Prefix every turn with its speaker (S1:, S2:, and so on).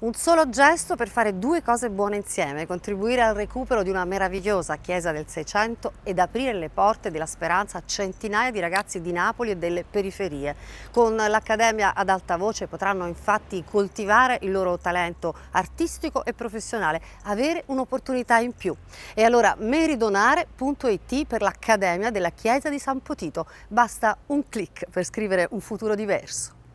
S1: Un solo gesto per fare due cose buone insieme, contribuire al recupero di una meravigliosa chiesa del Seicento ed aprire le porte della speranza a centinaia di ragazzi di Napoli e delle periferie. Con l'Accademia ad alta voce potranno infatti coltivare il loro talento artistico e professionale, avere un'opportunità in più. E allora meridonare.it per l'Accademia della Chiesa di San Potito. Basta un clic per scrivere un futuro diverso.